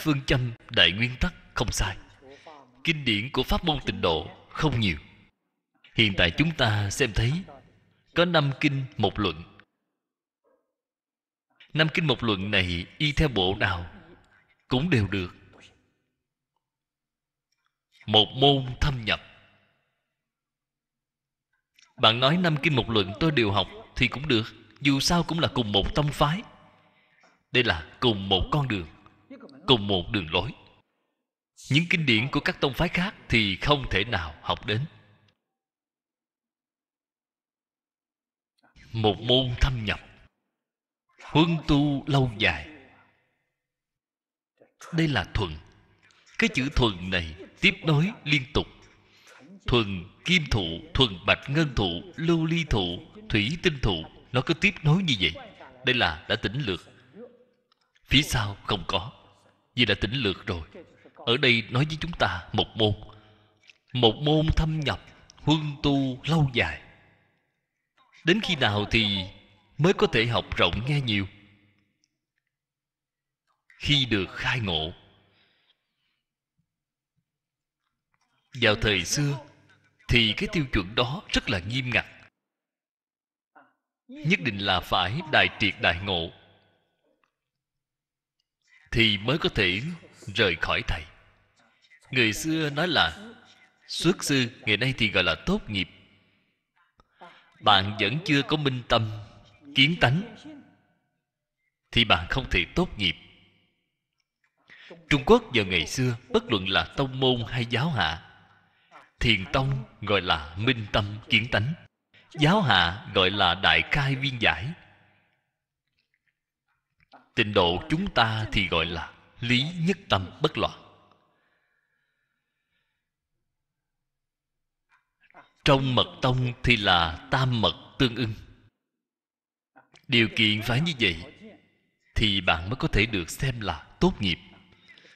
phương châm đại nguyên tắc không sai kinh điển của pháp môn tịnh độ không nhiều hiện tại chúng ta xem thấy có năm kinh một luận năm kinh một luận này y theo bộ nào cũng đều được một môn thâm nhập bạn nói năm kinh một luận tôi đều học thì cũng được dù sao cũng là cùng một tông phái đây là cùng một con đường cùng một đường lối những kinh điển của các tông phái khác thì không thể nào học đến một môn thâm nhập huân tu lâu dài đây là thuần cái chữ thuần này tiếp nối liên tục thuần kim thụ thuần bạch ngân thụ lưu ly thụ thủy tinh thụ nó cứ tiếp nối như vậy đây là đã tỉnh lược phía sau không có vì đã tỉnh lược rồi ở đây nói với chúng ta một môn một môn thâm nhập huân tu lâu dài đến khi nào thì mới có thể học rộng nghe nhiều khi được khai ngộ vào thời xưa thì cái tiêu chuẩn đó rất là nghiêm ngặt nhất định là phải đại triệt đại ngộ thì mới có thể rời khỏi thầy người xưa nói là xuất sư ngày nay thì gọi là tốt nghiệp bạn vẫn chưa có minh tâm kiến tánh thì bạn không thể tốt nghiệp trung quốc vào ngày xưa bất luận là tông môn hay giáo hạ thiền tông gọi là minh tâm kiến tánh giáo hạ gọi là đại khai viên giải tịnh độ chúng ta thì gọi là lý nhất tâm bất loạn trong mật tông thì là tam mật tương ưng điều kiện phải như vậy thì bạn mới có thể được xem là tốt nghiệp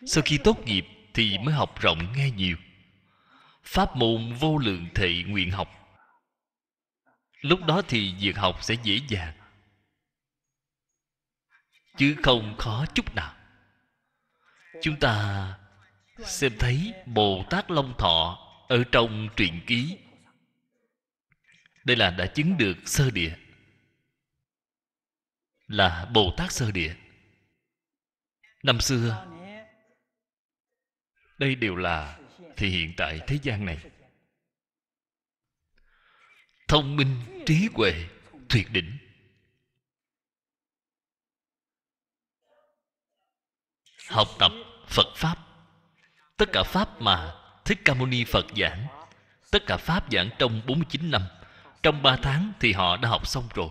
sau khi tốt nghiệp thì mới học rộng nghe nhiều pháp môn vô lượng thệ nguyện học lúc đó thì việc học sẽ dễ dàng chứ không khó chút nào chúng ta xem thấy bồ tát long thọ ở trong truyện ký đây là đã chứng được sơ địa là bồ tát sơ địa năm xưa đây đều là thì hiện tại thế gian này thông minh trí huệ tuyệt đỉnh học tập phật pháp tất cả pháp mà thích ca mâu ni phật giảng tất cả pháp giảng trong 49 năm trong 3 tháng thì họ đã học xong rồi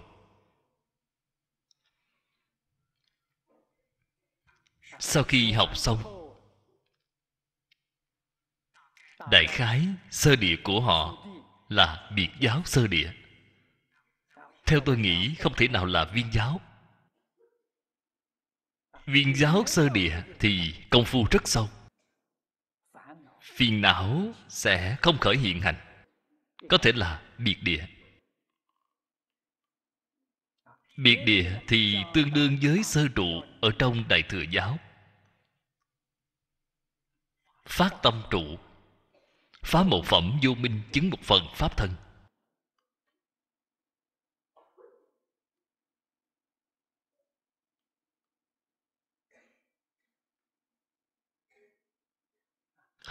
sau khi học xong đại khái sơ địa của họ là biệt giáo sơ địa theo tôi nghĩ không thể nào là viên giáo viên giáo sơ địa thì công phu rất sâu phiền não sẽ không khởi hiện hành có thể là biệt địa biệt địa thì tương đương với sơ trụ ở trong đại thừa giáo phát tâm trụ phá một phẩm vô minh chứng một phần pháp thân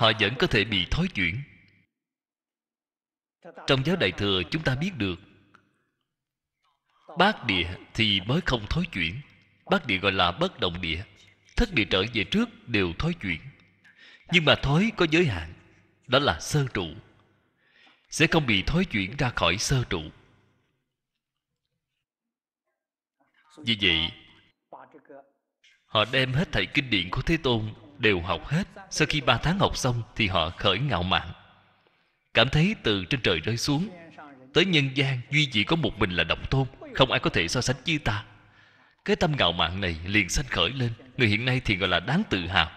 họ vẫn có thể bị thói chuyển trong giáo đại thừa chúng ta biết được bát địa thì mới không thói chuyển bát địa gọi là bất động địa thất địa trở về trước đều thói chuyển nhưng mà thói có giới hạn đó là sơ trụ sẽ không bị thói chuyển ra khỏi sơ trụ vì vậy họ đem hết thảy kinh điển của thế tôn đều học hết sau khi ba tháng học xong thì họ khởi ngạo mạn cảm thấy từ trên trời rơi xuống tới nhân gian duy chỉ có một mình là độc tôn không ai có thể so sánh với ta cái tâm ngạo mạn này liền sanh khởi lên người hiện nay thì gọi là đáng tự hào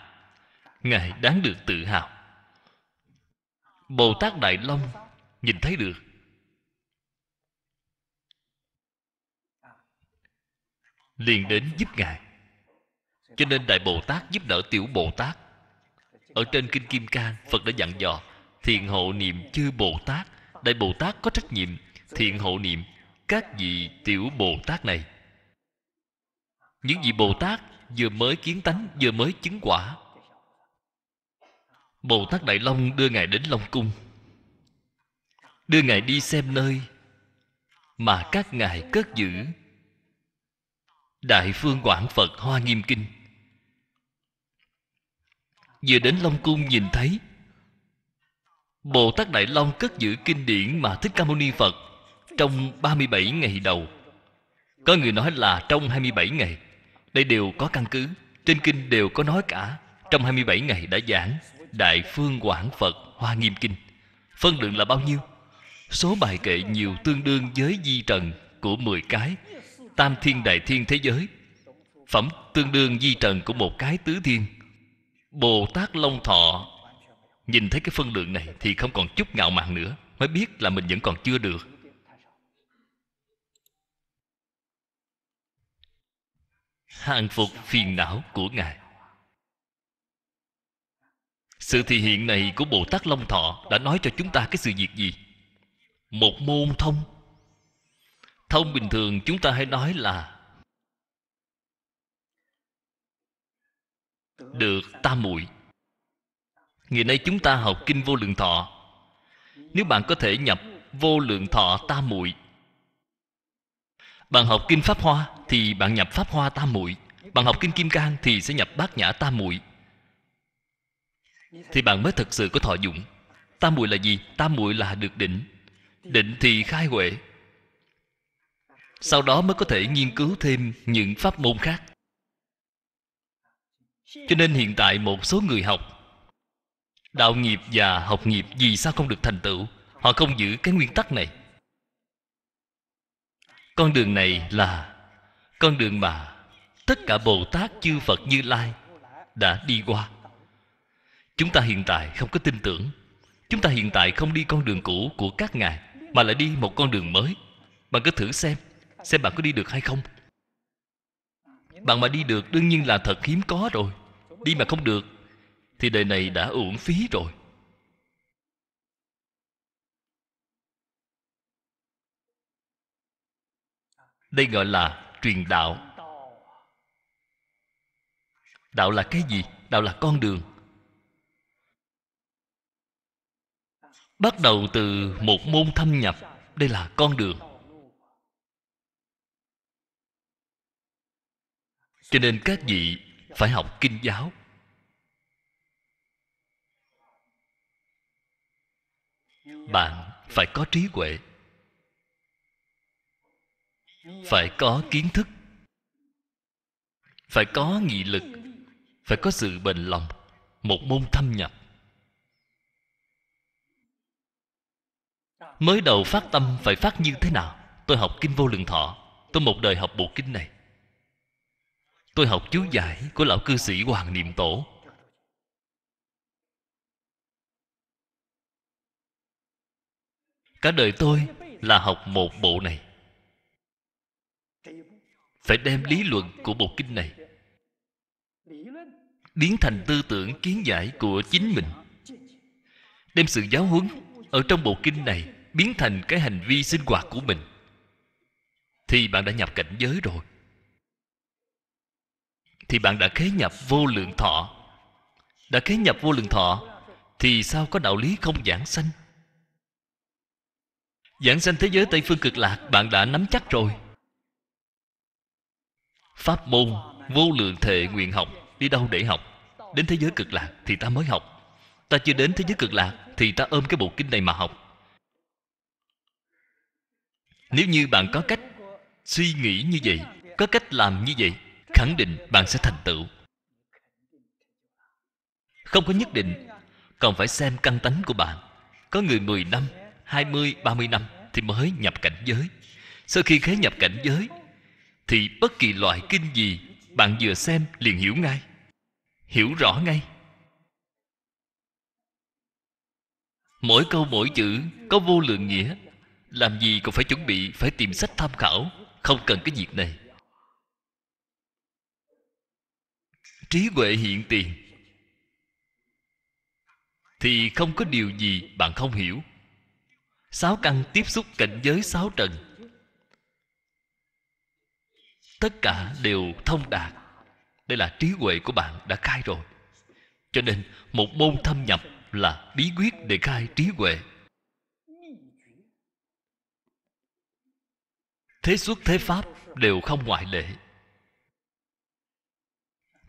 ngài đáng được tự hào bồ tát đại long nhìn thấy được liền đến giúp ngài cho nên đại bồ tát giúp đỡ tiểu bồ tát ở trên kinh kim cang phật đã dặn dò thiện hộ niệm chư bồ tát đại bồ tát có trách nhiệm thiện hộ niệm các vị tiểu bồ tát này những vị bồ tát vừa mới kiến tánh vừa mới chứng quả bồ tát đại long đưa ngài đến long cung đưa ngài đi xem nơi mà các ngài cất giữ đại phương quảng phật hoa nghiêm kinh vừa đến long cung nhìn thấy bồ tát đại long cất giữ kinh điển mà thích ca mâu ni phật trong 37 ngày đầu có người nói là trong 27 ngày đây đều có căn cứ trên kinh đều có nói cả trong 27 ngày đã giảng đại phương quảng phật hoa nghiêm kinh phân lượng là bao nhiêu số bài kệ nhiều tương đương với di trần của 10 cái tam thiên đại thiên thế giới phẩm tương đương di trần của một cái tứ thiên bồ tát long thọ nhìn thấy cái phân lượng này thì không còn chút ngạo mạn nữa mới biết là mình vẫn còn chưa được hàng phục phiền não của ngài sự thị hiện này của bồ tát long thọ đã nói cho chúng ta cái sự việc gì một môn thông thông bình thường chúng ta hay nói là được tam muội ngày nay chúng ta học kinh vô lượng thọ nếu bạn có thể nhập vô lượng thọ tam muội bạn học kinh pháp hoa thì bạn nhập pháp hoa tam muội bạn học kinh kim cang thì sẽ nhập bát nhã tam muội thì bạn mới thật sự có thọ dụng tam muội là gì tam muội là được định định thì khai huệ sau đó mới có thể nghiên cứu thêm những pháp môn khác cho nên hiện tại một số người học đạo nghiệp và học nghiệp vì sao không được thành tựu họ không giữ cái nguyên tắc này con đường này là con đường mà tất cả bồ tát chư phật như lai đã đi qua chúng ta hiện tại không có tin tưởng chúng ta hiện tại không đi con đường cũ của các ngài mà lại đi một con đường mới bạn cứ thử xem xem bạn có đi được hay không bạn mà đi được đương nhiên là thật hiếm có rồi Đi mà không được Thì đời này đã uổng phí rồi Đây gọi là truyền đạo Đạo là cái gì? Đạo là con đường Bắt đầu từ một môn thâm nhập Đây là con đường cho nên các vị phải học kinh giáo bạn phải có trí huệ phải có kiến thức phải có nghị lực phải có sự bền lòng một môn thâm nhập mới đầu phát tâm phải phát như thế nào tôi học kinh vô lượng thọ tôi một đời học bộ kinh này Tôi học chú giải của lão cư sĩ Hoàng Niệm Tổ Cả đời tôi là học một bộ này Phải đem lý luận của bộ kinh này Biến thành tư tưởng kiến giải của chính mình Đem sự giáo huấn Ở trong bộ kinh này Biến thành cái hành vi sinh hoạt của mình Thì bạn đã nhập cảnh giới rồi thì bạn đã khế nhập vô lượng thọ đã khế nhập vô lượng thọ thì sao có đạo lý không giảng sanh giảng sanh thế giới tây phương cực lạc bạn đã nắm chắc rồi pháp môn vô lượng thệ nguyện học đi đâu để học đến thế giới cực lạc thì ta mới học ta chưa đến thế giới cực lạc thì ta ôm cái bộ kinh này mà học nếu như bạn có cách suy nghĩ như vậy có cách làm như vậy khẳng định bạn sẽ thành tựu không có nhất định còn phải xem căn tánh của bạn có người 10 năm 20, 30 năm thì mới nhập cảnh giới sau khi khế nhập cảnh giới thì bất kỳ loại kinh gì bạn vừa xem liền hiểu ngay hiểu rõ ngay mỗi câu mỗi chữ có vô lượng nghĩa làm gì cũng phải chuẩn bị phải tìm sách tham khảo không cần cái việc này trí huệ hiện tiền thì không có điều gì bạn không hiểu sáu căn tiếp xúc cảnh giới sáu trần tất cả đều thông đạt đây là trí huệ của bạn đã khai rồi cho nên một môn thâm nhập là bí quyết để khai trí huệ thế xuất thế pháp đều không ngoại lệ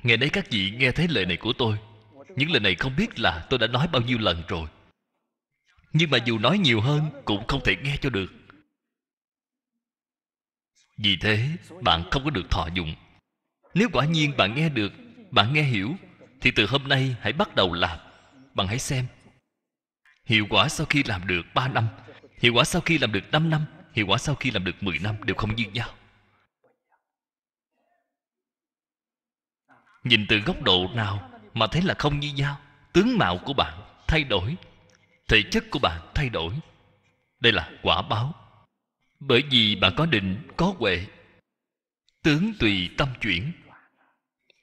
ngày đấy các vị nghe thấy lời này của tôi những lời này không biết là tôi đã nói bao nhiêu lần rồi nhưng mà dù nói nhiều hơn cũng không thể nghe cho được vì thế bạn không có được thọ dụng nếu quả nhiên bạn nghe được bạn nghe hiểu thì từ hôm nay hãy bắt đầu làm bạn hãy xem hiệu quả sau khi làm được 3 năm hiệu quả sau khi làm được 5 năm hiệu quả sau khi làm được 10 năm đều không như nhau Nhìn từ góc độ nào Mà thấy là không như nhau Tướng mạo của bạn thay đổi Thể chất của bạn thay đổi Đây là quả báo Bởi vì bạn có định, có huệ Tướng tùy tâm chuyển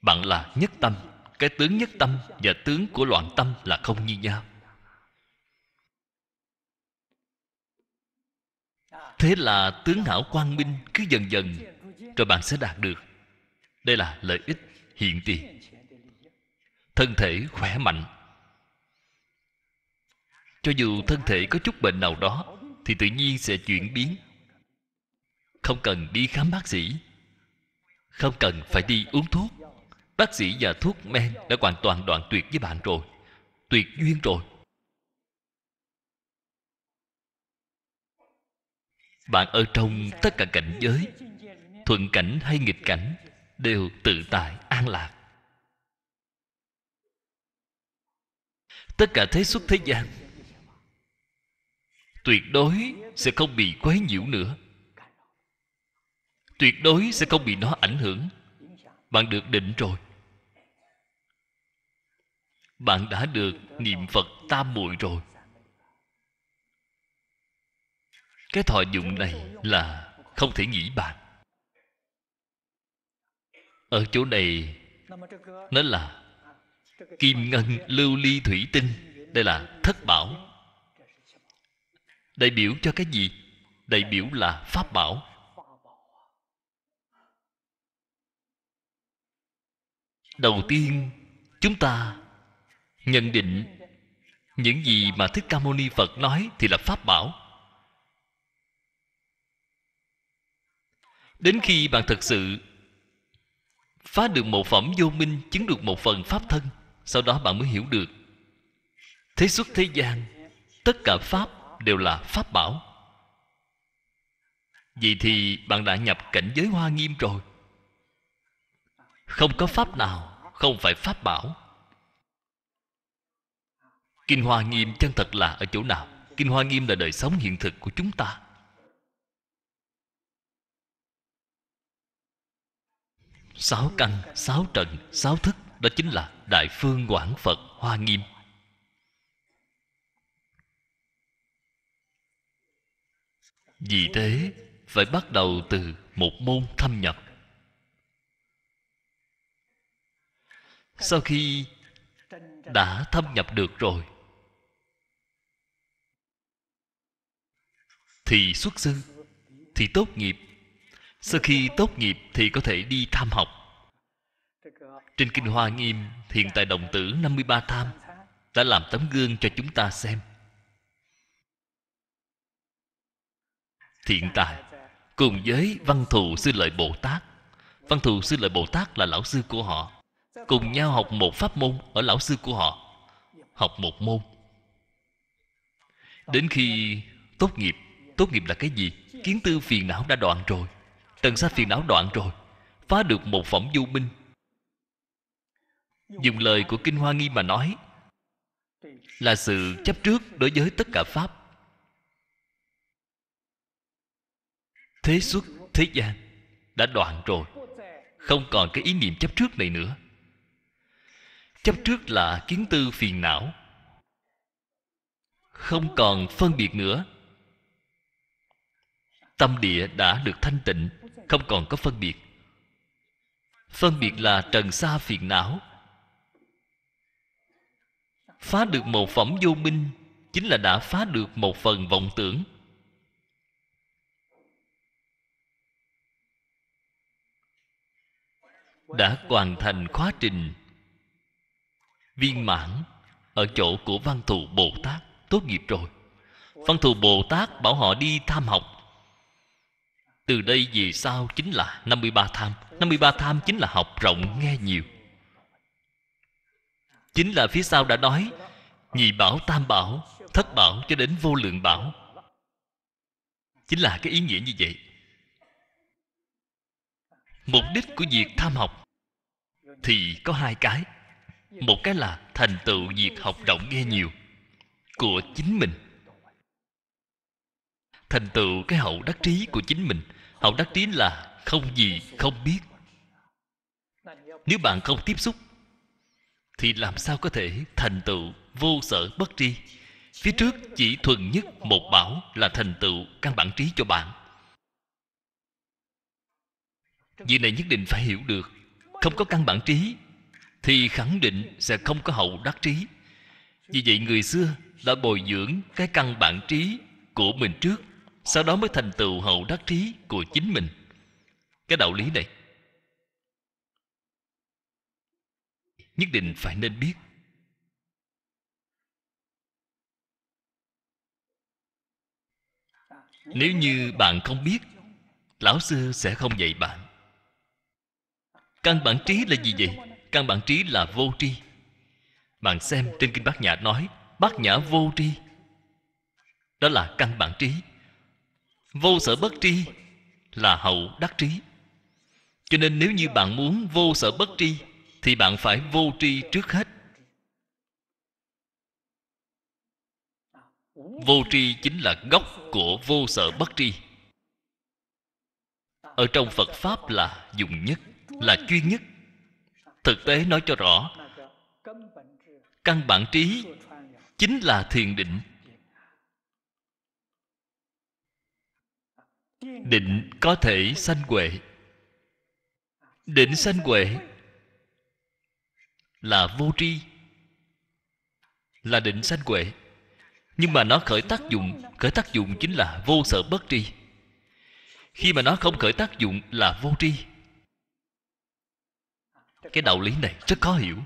Bạn là nhất tâm Cái tướng nhất tâm và tướng của loạn tâm là không như nhau Thế là tướng hảo quang minh cứ dần dần Rồi bạn sẽ đạt được Đây là lợi ích hiện tiền thân thể khỏe mạnh cho dù thân thể có chút bệnh nào đó thì tự nhiên sẽ chuyển biến không cần đi khám bác sĩ không cần phải đi uống thuốc bác sĩ và thuốc men đã hoàn toàn đoạn tuyệt với bạn rồi tuyệt duyên rồi bạn ở trong tất cả cảnh giới thuận cảnh hay nghịch cảnh đều tự tại an lạc tất cả thế xuất thế gian tuyệt đối sẽ không bị quấy nhiễu nữa tuyệt đối sẽ không bị nó ảnh hưởng bạn được định rồi bạn đã được niệm phật tam muội rồi cái thọ dụng này là không thể nghĩ bạn ở chỗ này nó là kim ngân lưu ly thủy tinh đây là thất bảo đại biểu cho cái gì đại biểu là pháp bảo đầu tiên chúng ta nhận định những gì mà thích ca mâu ni phật nói thì là pháp bảo đến khi bạn thật sự phá được một phẩm vô minh chứng được một phần pháp thân sau đó bạn mới hiểu được thế xuất thế gian tất cả pháp đều là pháp bảo vậy thì bạn đã nhập cảnh giới hoa nghiêm rồi không có pháp nào không phải pháp bảo kinh hoa nghiêm chân thật là ở chỗ nào kinh hoa nghiêm là đời sống hiện thực của chúng ta Sáu căn, sáu trận, sáu thức Đó chính là Đại Phương Quảng Phật Hoa Nghiêm Vì thế phải bắt đầu từ một môn thâm nhập Sau khi đã thâm nhập được rồi Thì xuất sư Thì tốt nghiệp sau khi tốt nghiệp thì có thể đi tham học trên kinh hoa nghiêm hiện tại đồng tử 53 tham đã làm tấm gương cho chúng ta xem thiện tài cùng với văn thù sư lợi bồ tát văn thù sư lợi bồ tát là lão sư của họ cùng nhau học một pháp môn ở lão sư của họ học một môn đến khi tốt nghiệp tốt nghiệp là cái gì kiến tư phiền não đã đoạn rồi Tần xa phiền não đoạn rồi Phá được một phẩm du minh Dùng lời của Kinh Hoa Nghi mà nói Là sự chấp trước đối với tất cả Pháp Thế xuất thế gian Đã đoạn rồi Không còn cái ý niệm chấp trước này nữa Chấp trước là kiến tư phiền não Không còn phân biệt nữa Tâm địa đã được thanh tịnh không còn có phân biệt phân biệt là trần xa phiền não phá được một phẩm vô minh chính là đã phá được một phần vọng tưởng đã hoàn thành quá trình viên mãn ở chỗ của văn thù bồ tát tốt nghiệp rồi văn thù bồ tát bảo họ đi tham học từ đây về sau chính là 53 tham 53 tham chính là học rộng nghe nhiều Chính là phía sau đã nói Nhị bảo tam bảo Thất bảo cho đến vô lượng bảo Chính là cái ý nghĩa như vậy Mục đích của việc tham học Thì có hai cái Một cái là thành tựu việc học rộng nghe nhiều Của chính mình Thành tựu cái hậu đắc trí của chính mình Học đắc tín là không gì không biết Nếu bạn không tiếp xúc Thì làm sao có thể thành tựu vô sở bất tri Phía trước chỉ thuần nhất một bảo là thành tựu căn bản trí cho bạn vì này nhất định phải hiểu được Không có căn bản trí Thì khẳng định sẽ không có hậu đắc trí Vì vậy người xưa đã bồi dưỡng cái căn bản trí của mình trước sau đó mới thành tựu hậu đắc trí của chính mình cái đạo lý này nhất định phải nên biết nếu như bạn không biết lão sư sẽ không dạy bạn căn bản trí là gì vậy căn bản trí là vô tri bạn xem trên kinh bát nhã nói bát nhã vô tri đó là căn bản trí vô sở bất tri là hậu đắc trí cho nên nếu như bạn muốn vô sở bất tri thì bạn phải vô tri trước hết vô tri chính là gốc của vô sở bất tri ở trong phật pháp là dùng nhất là chuyên nhất thực tế nói cho rõ căn bản trí chính là thiền định định có thể sanh huệ định sanh huệ là vô tri là định sanh huệ nhưng mà nó khởi tác dụng khởi tác dụng chính là vô sở bất tri khi mà nó không khởi tác dụng là vô tri cái đạo lý này rất khó hiểu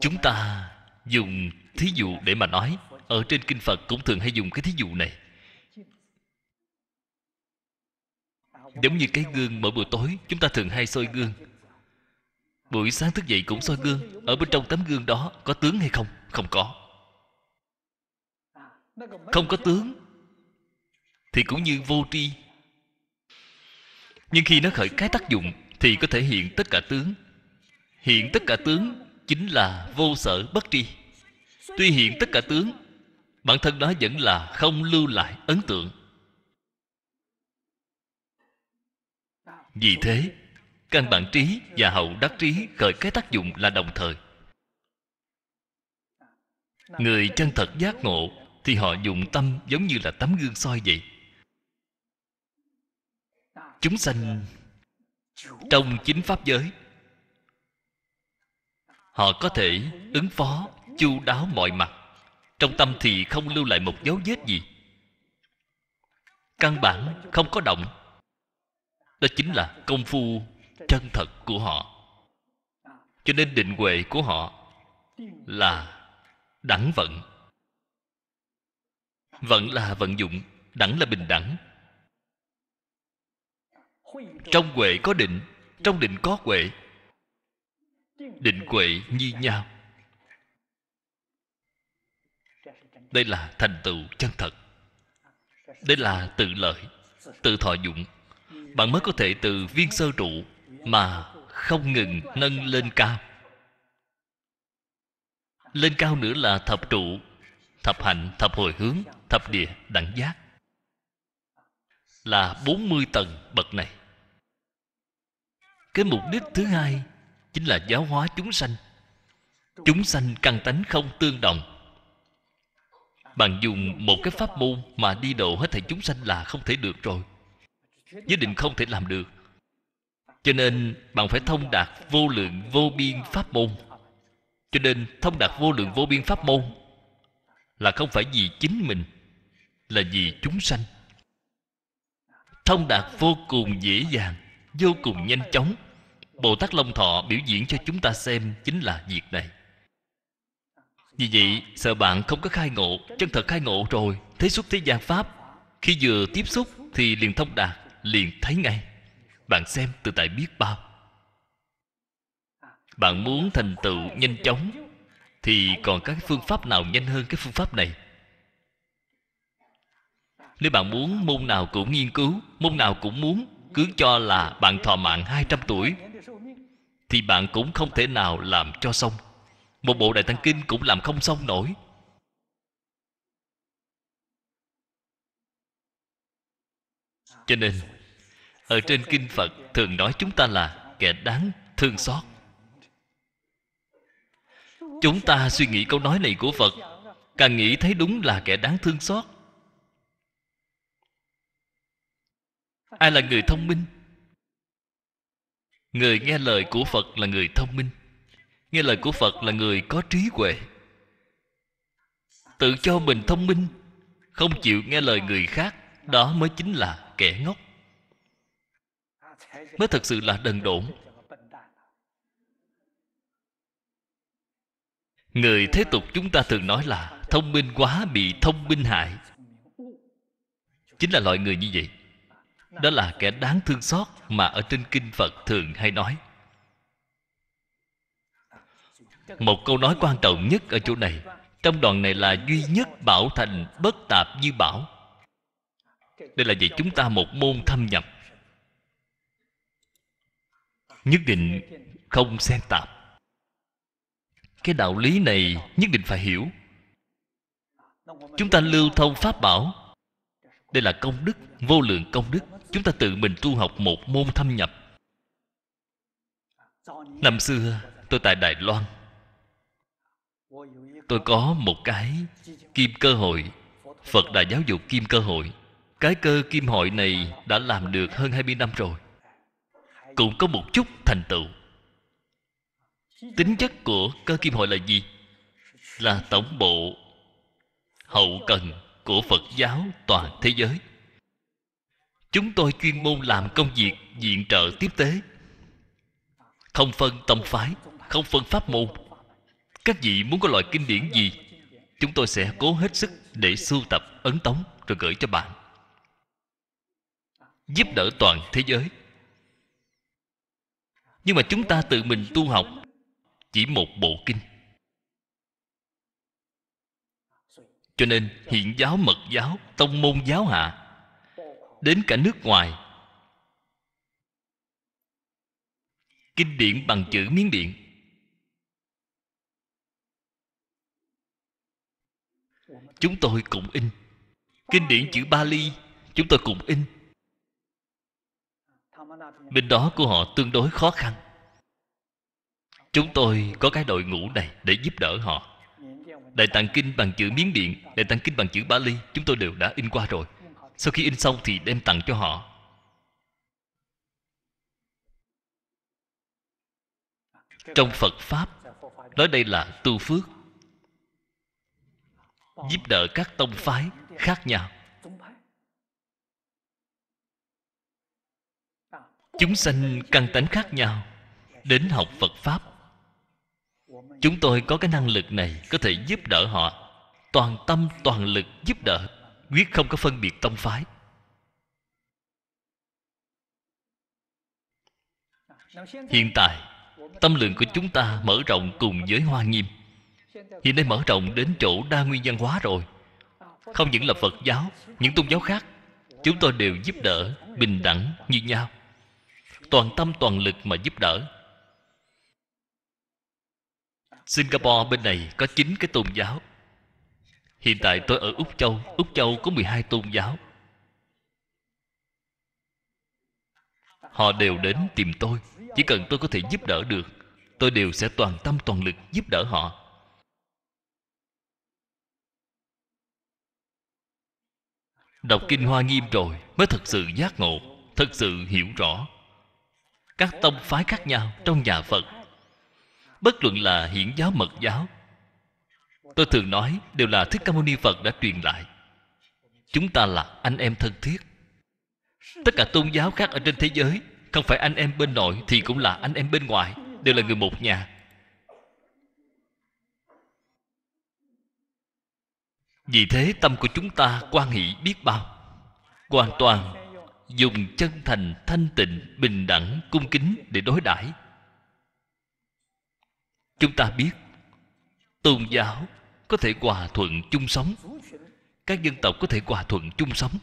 chúng ta dùng thí dụ để mà nói ở trên kinh phật cũng thường hay dùng cái thí dụ này Giống như cái gương mỗi buổi tối Chúng ta thường hay soi gương Buổi sáng thức dậy cũng soi gương Ở bên trong tấm gương đó có tướng hay không? Không có Không có tướng Thì cũng như vô tri Nhưng khi nó khởi cái tác dụng Thì có thể hiện tất cả tướng Hiện tất cả tướng Chính là vô sở bất tri Tuy hiện tất cả tướng Bản thân đó vẫn là không lưu lại ấn tượng Vì thế, căn bản trí và hậu đắc trí khởi cái tác dụng là đồng thời. Người chân thật giác ngộ thì họ dụng tâm giống như là tấm gương soi vậy. Chúng sanh trong chính pháp giới họ có thể ứng phó chu đáo mọi mặt trong tâm thì không lưu lại một dấu vết gì căn bản không có động đó chính là công phu chân thật của họ cho nên định huệ của họ là đẳng vận vận là vận dụng đẳng là bình đẳng trong huệ có định trong định có huệ định huệ như nhau đây là thành tựu chân thật đây là tự lợi tự thọ dụng bạn mới có thể từ viên sơ trụ mà không ngừng nâng lên cao lên cao nữa là thập trụ thập hạnh thập hồi hướng thập địa đẳng giác là 40 tầng bậc này cái mục đích thứ hai chính là giáo hóa chúng sanh chúng sanh căn tánh không tương đồng bạn dùng một cái pháp môn mà đi độ hết thảy chúng sanh là không thể được rồi nhất định không thể làm được cho nên bạn phải thông đạt vô lượng vô biên pháp môn cho nên thông đạt vô lượng vô biên pháp môn là không phải vì chính mình là vì chúng sanh thông đạt vô cùng dễ dàng vô cùng nhanh chóng bồ tát long thọ biểu diễn cho chúng ta xem chính là việc này vì vậy sợ bạn không có khai ngộ chân thật khai ngộ rồi thế xuất thế gian pháp khi vừa tiếp xúc thì liền thông đạt liền thấy ngay bạn xem tự tại biết bao bạn muốn thành tựu nhanh chóng thì còn các phương pháp nào nhanh hơn cái phương pháp này nếu bạn muốn môn nào cũng nghiên cứu môn nào cũng muốn cứ cho là bạn thọ mạng 200 tuổi thì bạn cũng không thể nào làm cho xong một bộ đại tăng kinh cũng làm không xong nổi cho nên ở trên kinh phật thường nói chúng ta là kẻ đáng thương xót chúng ta suy nghĩ câu nói này của phật càng nghĩ thấy đúng là kẻ đáng thương xót ai là người thông minh người nghe lời của phật là người thông minh nghe lời của phật là người có trí huệ tự cho mình thông minh không chịu nghe lời người khác đó mới chính là kẻ ngốc mới thật sự là đần độn người thế tục chúng ta thường nói là thông minh quá bị thông minh hại chính là loại người như vậy đó là kẻ đáng thương xót mà ở trên kinh phật thường hay nói một câu nói quan trọng nhất ở chỗ này trong đoạn này là duy nhất bảo thành bất tạp như bảo đây là vì chúng ta một môn thâm nhập nhất định không xen tạp cái đạo lý này nhất định phải hiểu chúng ta lưu thông pháp bảo đây là công đức vô lượng công đức chúng ta tự mình tu học một môn thâm nhập năm xưa tôi tại đài loan tôi có một cái kim cơ hội phật đã giáo dục kim cơ hội cái cơ kim hội này đã làm được hơn 20 năm rồi cũng có một chút thành tựu tính chất của cơ kim hội là gì là tổng bộ hậu cần của phật giáo toàn thế giới chúng tôi chuyên môn làm công việc diện trợ tiếp tế không phân tông phái không phân pháp môn các vị muốn có loại kinh điển gì chúng tôi sẽ cố hết sức để sưu tập ấn tống rồi gửi cho bạn giúp đỡ toàn thế giới nhưng mà chúng ta tự mình tu học chỉ một bộ kinh cho nên hiện giáo mật giáo tông môn giáo hạ đến cả nước ngoài kinh điển bằng chữ miếng điện chúng tôi cũng in kinh điển chữ bali chúng tôi cùng in bên đó của họ tương đối khó khăn chúng tôi có cái đội ngũ này để giúp đỡ họ đại tạng kinh bằng chữ miếng điện đại tạng kinh bằng chữ bali chúng tôi đều đã in qua rồi sau khi in xong thì đem tặng cho họ trong phật pháp nói đây là tu phước giúp đỡ các tông phái khác nhau chúng sanh căn tánh khác nhau đến học phật pháp chúng tôi có cái năng lực này có thể giúp đỡ họ toàn tâm toàn lực giúp đỡ quyết không có phân biệt tông phái hiện tại tâm lượng của chúng ta mở rộng cùng với hoa nghiêm hiện nay mở rộng đến chỗ đa nguyên văn hóa rồi không những là phật giáo những tôn giáo khác chúng tôi đều giúp đỡ bình đẳng như nhau toàn tâm toàn lực mà giúp đỡ Singapore bên này có 9 cái tôn giáo Hiện tại tôi ở Úc Châu Úc Châu có 12 tôn giáo Họ đều đến tìm tôi Chỉ cần tôi có thể giúp đỡ được Tôi đều sẽ toàn tâm toàn lực giúp đỡ họ Đọc Kinh Hoa Nghiêm rồi Mới thật sự giác ngộ Thật sự hiểu rõ các tông phái khác nhau trong nhà phật bất luận là hiển giáo mật giáo tôi thường nói đều là thích ca mâu ni phật đã truyền lại chúng ta là anh em thân thiết tất cả tôn giáo khác ở trên thế giới không phải anh em bên nội thì cũng là anh em bên ngoài đều là người một nhà vì thế tâm của chúng ta quan hệ biết bao hoàn toàn dùng chân thành thanh tịnh bình đẳng cung kính để đối đãi chúng ta biết tôn giáo có thể hòa thuận chung sống các dân tộc có thể hòa thuận chung sống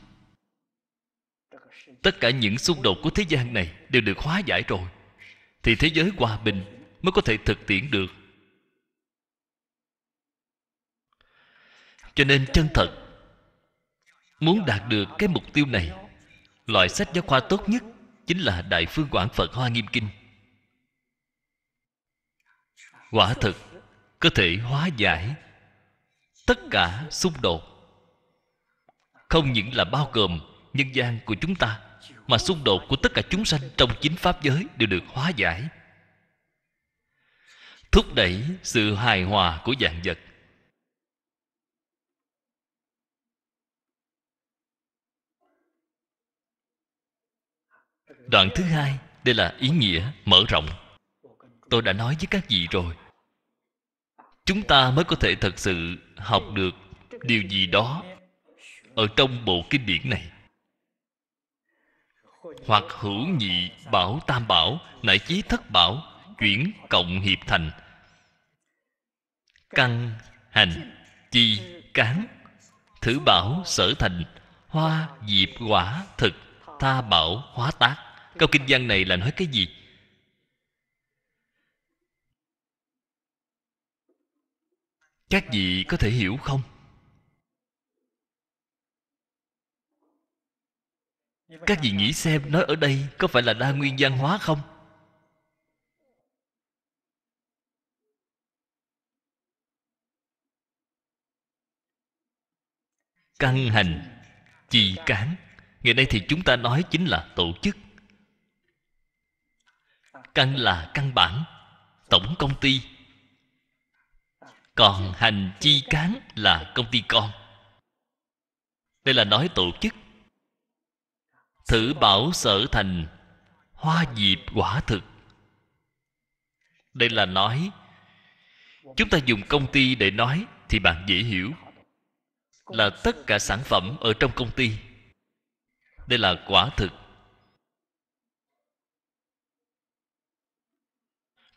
tất cả những xung đột của thế gian này đều được hóa giải rồi thì thế giới hòa bình mới có thể thực tiễn được cho nên chân thật muốn đạt được cái mục tiêu này Loại sách giáo khoa tốt nhất Chính là Đại Phương Quảng Phật Hoa Nghiêm Kinh Quả thực Có thể hóa giải Tất cả xung đột Không những là bao gồm Nhân gian của chúng ta Mà xung đột của tất cả chúng sanh Trong chính pháp giới đều được hóa giải Thúc đẩy sự hài hòa của dạng vật đoạn thứ hai đây là ý nghĩa mở rộng tôi đã nói với các vị rồi chúng ta mới có thể thật sự học được điều gì đó ở trong bộ kinh điển này hoặc hữu nhị bảo tam bảo chí thất bảo chuyển cộng hiệp thành căn hành chi cán thử bảo sở thành hoa diệp quả thực tha bảo hóa tác Câu kinh văn này là nói cái gì? Các vị có thể hiểu không? Các vị nghĩ xem nói ở đây có phải là đa nguyên văn hóa không? Căn hành, trì cán Ngày nay thì chúng ta nói chính là tổ chức căn là căn bản tổng công ty còn hành chi cán là công ty con đây là nói tổ chức thử bảo sở thành hoa diệp quả thực đây là nói chúng ta dùng công ty để nói thì bạn dễ hiểu là tất cả sản phẩm ở trong công ty đây là quả thực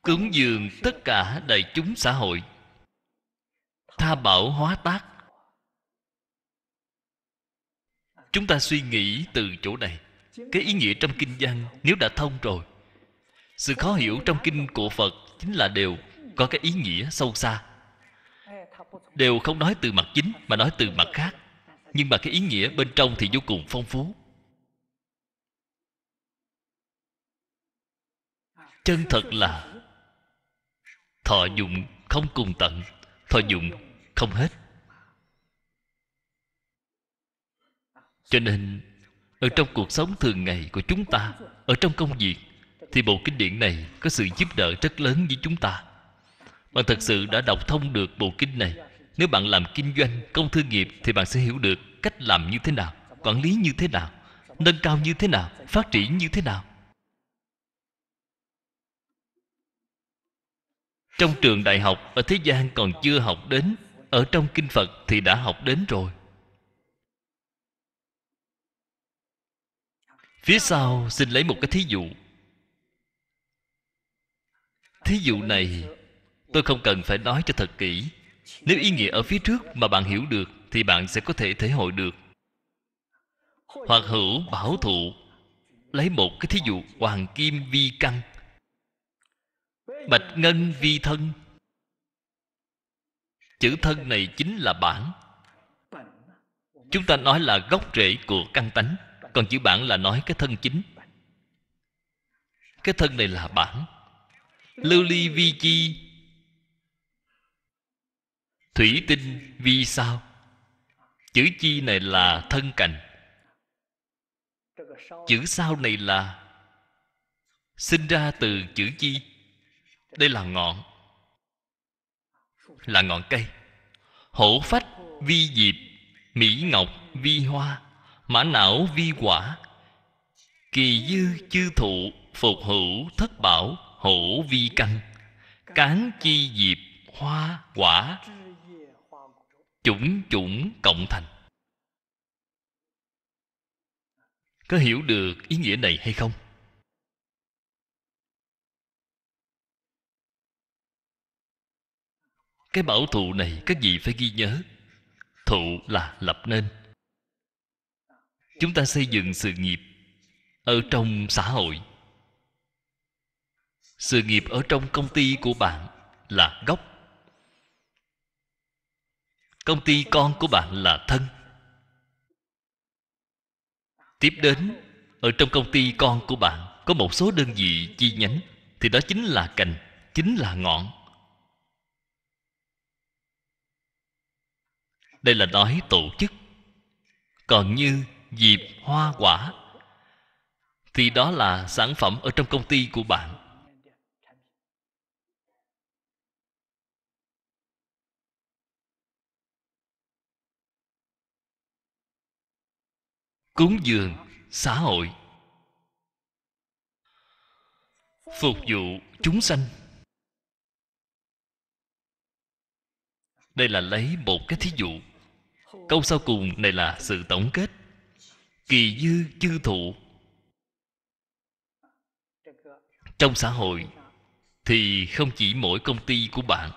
cúng dường tất cả đại chúng xã hội tha bảo hóa tác chúng ta suy nghĩ từ chỗ này cái ý nghĩa trong kinh văn nếu đã thông rồi sự khó hiểu trong kinh của phật chính là đều có cái ý nghĩa sâu xa đều không nói từ mặt chính mà nói từ mặt khác nhưng mà cái ý nghĩa bên trong thì vô cùng phong phú chân thật là thọ dụng không cùng tận thọ dụng không hết cho nên ở trong cuộc sống thường ngày của chúng ta ở trong công việc thì bộ kinh điển này có sự giúp đỡ rất lớn với chúng ta bạn thật sự đã đọc thông được bộ kinh này nếu bạn làm kinh doanh công thương nghiệp thì bạn sẽ hiểu được cách làm như thế nào quản lý như thế nào nâng cao như thế nào phát triển như thế nào trong trường đại học ở thế gian còn chưa học đến ở trong kinh phật thì đã học đến rồi phía sau xin lấy một cái thí dụ thí dụ này tôi không cần phải nói cho thật kỹ nếu ý nghĩa ở phía trước mà bạn hiểu được thì bạn sẽ có thể thể hội được hoặc hữu bảo thụ lấy một cái thí dụ hoàng kim vi căn bạch ngân vi thân chữ thân này chính là bản chúng ta nói là gốc rễ của căn tánh còn chữ bản là nói cái thân chính cái thân này là bản lưu ly vi chi thủy tinh vi sao chữ chi này là thân cành chữ sao này là sinh ra từ chữ chi đây là ngọn là ngọn cây hổ phách vi diệp mỹ ngọc vi hoa mã não vi quả kỳ dư chư thụ phục hữu thất bảo hổ vi căn cán chi diệp hoa quả chủng chủng cộng thành có hiểu được ý nghĩa này hay không cái bảo thụ này các vị phải ghi nhớ thụ là lập nên chúng ta xây dựng sự nghiệp ở trong xã hội sự nghiệp ở trong công ty của bạn là gốc công ty con của bạn là thân tiếp đến ở trong công ty con của bạn có một số đơn vị chi nhánh thì đó chính là cành chính là ngọn đây là nói tổ chức còn như dịp hoa quả thì đó là sản phẩm ở trong công ty của bạn cúng dường xã hội phục vụ chúng sanh đây là lấy một cái thí dụ Câu sau cùng này là sự tổng kết Kỳ dư chư thụ Trong xã hội Thì không chỉ mỗi công ty của bạn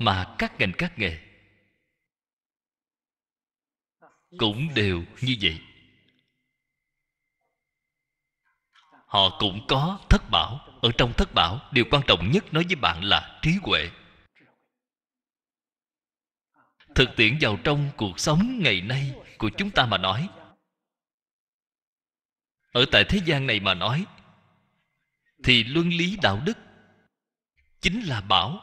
Mà các ngành các nghề Cũng đều như vậy Họ cũng có thất bảo Ở trong thất bảo Điều quan trọng nhất nói với bạn là trí huệ thực tiễn vào trong cuộc sống ngày nay của chúng ta mà nói ở tại thế gian này mà nói thì luân lý đạo đức chính là bảo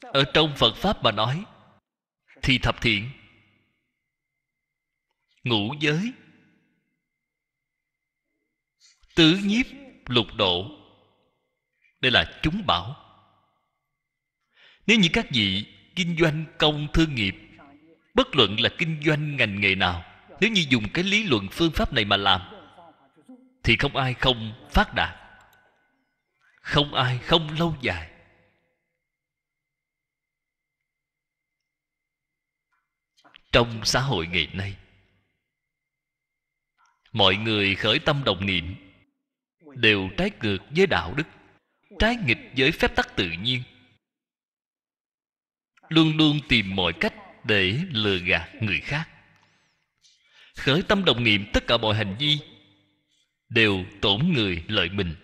ở trong phật pháp mà nói thì thập thiện ngũ giới tứ nhiếp lục độ đây là chúng bảo nếu như các vị kinh doanh công thương nghiệp bất luận là kinh doanh ngành nghề nào nếu như dùng cái lý luận phương pháp này mà làm thì không ai không phát đạt không ai không lâu dài trong xã hội ngày nay mọi người khởi tâm đồng niệm đều trái ngược với đạo đức trái nghịch với phép tắc tự nhiên luôn luôn tìm mọi cách để lừa gạt người khác khởi tâm đồng niệm tất cả mọi hành vi đều tổn người lợi mình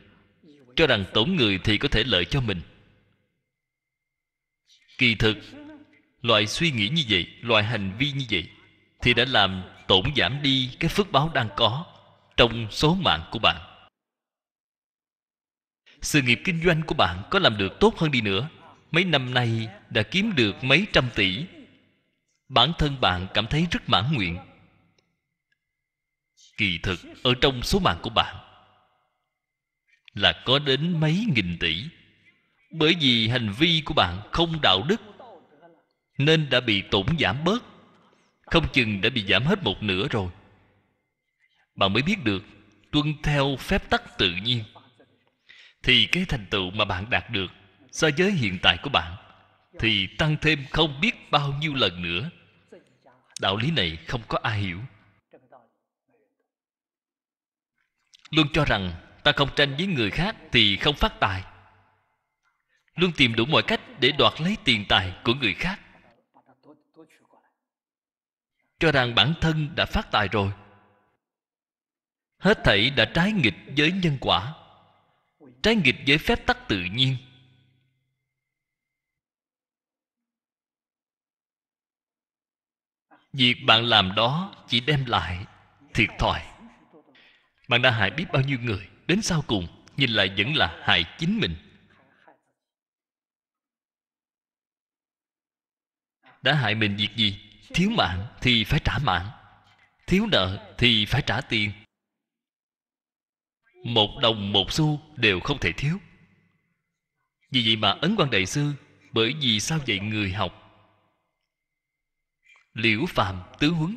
cho rằng tổn người thì có thể lợi cho mình kỳ thực loại suy nghĩ như vậy loại hành vi như vậy thì đã làm tổn giảm đi cái phước báo đang có trong số mạng của bạn sự nghiệp kinh doanh của bạn có làm được tốt hơn đi nữa mấy năm nay đã kiếm được mấy trăm tỷ bản thân bạn cảm thấy rất mãn nguyện kỳ thực ở trong số mạng của bạn là có đến mấy nghìn tỷ bởi vì hành vi của bạn không đạo đức nên đã bị tổn giảm bớt không chừng đã bị giảm hết một nửa rồi bạn mới biết được tuân theo phép tắc tự nhiên thì cái thành tựu mà bạn đạt được so với hiện tại của bạn thì tăng thêm không biết bao nhiêu lần nữa đạo lý này không có ai hiểu luôn cho rằng ta không tranh với người khác thì không phát tài luôn tìm đủ mọi cách để đoạt lấy tiền tài của người khác cho rằng bản thân đã phát tài rồi hết thảy đã trái nghịch với nhân quả trái nghịch với phép tắc tự nhiên việc bạn làm đó chỉ đem lại thiệt thòi bạn đã hại biết bao nhiêu người đến sau cùng nhìn lại vẫn là hại chính mình đã hại mình việc gì thiếu mạng thì phải trả mạng thiếu nợ thì phải trả tiền một đồng một xu đều không thể thiếu vì vậy mà ấn quan đại sư bởi vì sao vậy người học liễu phàm tứ huấn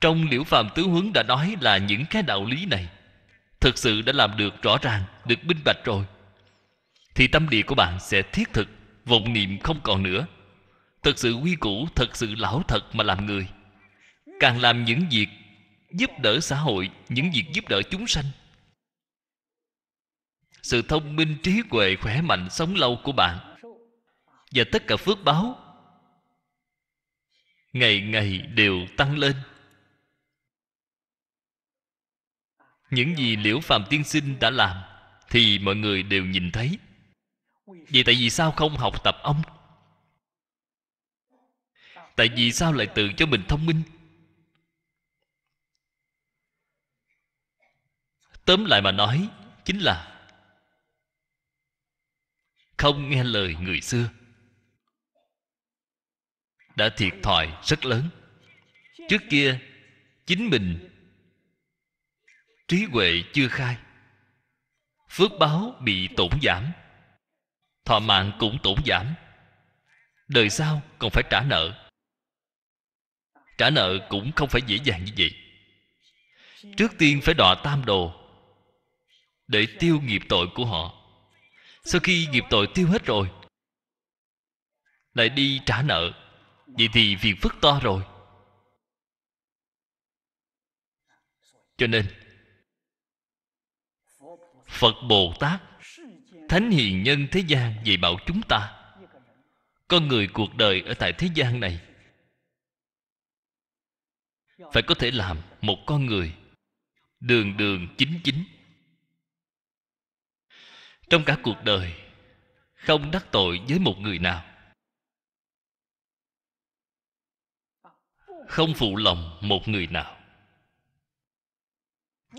trong liễu phàm tứ huấn đã nói là những cái đạo lý này thực sự đã làm được rõ ràng được minh bạch rồi thì tâm địa của bạn sẽ thiết thực vọng niệm không còn nữa thực sự quy củ thật sự lão thật mà làm người càng làm những việc giúp đỡ xã hội những việc giúp đỡ chúng sanh sự thông minh trí huệ khỏe mạnh sống lâu của bạn và tất cả phước báo ngày ngày đều tăng lên những gì liễu phàm tiên sinh đã làm thì mọi người đều nhìn thấy Vì tại vì sao không học tập ông tại vì sao lại tự cho mình thông minh tóm lại mà nói chính là không nghe lời người xưa đã thiệt thòi rất lớn trước kia chính mình trí huệ chưa khai phước báo bị tổn giảm thọ mạng cũng tổn giảm đời sau còn phải trả nợ trả nợ cũng không phải dễ dàng như vậy trước tiên phải đọa tam đồ để tiêu nghiệp tội của họ sau khi nghiệp tội tiêu hết rồi lại đi trả nợ vậy thì việc phức to rồi cho nên phật bồ tát thánh hiền nhân thế gian dạy bảo chúng ta con người cuộc đời ở tại thế gian này phải có thể làm một con người đường đường chính chính trong cả cuộc đời không đắc tội với một người nào không phụ lòng một người nào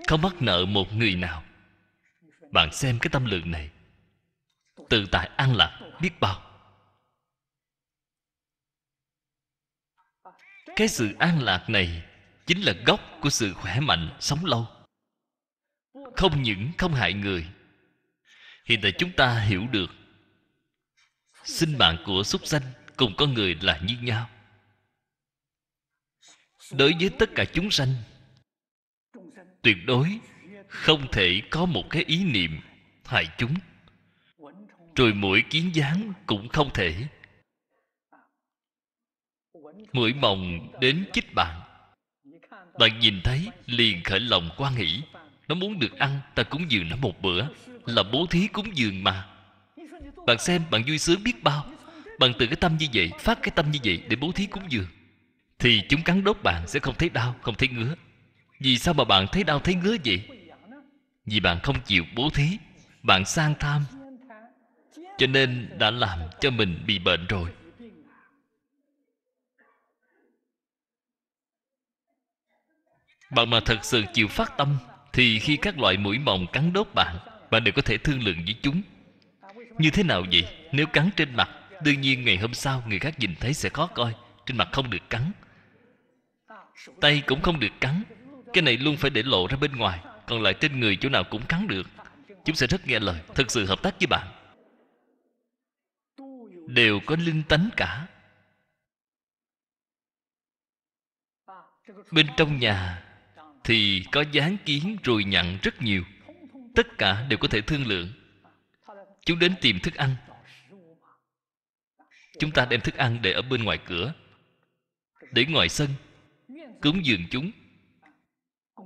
không mắc nợ một người nào bạn xem cái tâm lượng này tự tại an lạc biết bao cái sự an lạc này chính là gốc của sự khỏe mạnh sống lâu không những không hại người hiện tại chúng ta hiểu được sinh mạng của súc sanh cùng con người là như nhau đối với tất cả chúng sanh tuyệt đối không thể có một cái ý niệm hại chúng rồi mũi kiến dáng cũng không thể mũi mồng đến chích bạn bạn nhìn thấy liền khởi lòng quan hỷ nó muốn được ăn ta cúng dường nó một bữa là bố thí cúng dường mà Bạn xem bạn vui sướng biết bao Bạn từ cái tâm như vậy Phát cái tâm như vậy để bố thí cúng dường Thì chúng cắn đốt bạn sẽ không thấy đau Không thấy ngứa Vì sao mà bạn thấy đau thấy ngứa vậy Vì bạn không chịu bố thí Bạn sang tham Cho nên đã làm cho mình bị bệnh rồi Bạn mà thật sự chịu phát tâm Thì khi các loại mũi mồng cắn đốt bạn bạn đều có thể thương lượng với chúng như thế nào vậy nếu cắn trên mặt đương nhiên ngày hôm sau người khác nhìn thấy sẽ khó coi trên mặt không được cắn tay cũng không được cắn cái này luôn phải để lộ ra bên ngoài còn lại trên người chỗ nào cũng cắn được chúng sẽ rất nghe lời thật sự hợp tác với bạn đều có linh tánh cả bên trong nhà thì có dáng kiến ruồi nhặn rất nhiều tất cả đều có thể thương lượng chúng đến tìm thức ăn chúng ta đem thức ăn để ở bên ngoài cửa để ngoài sân cúng dường chúng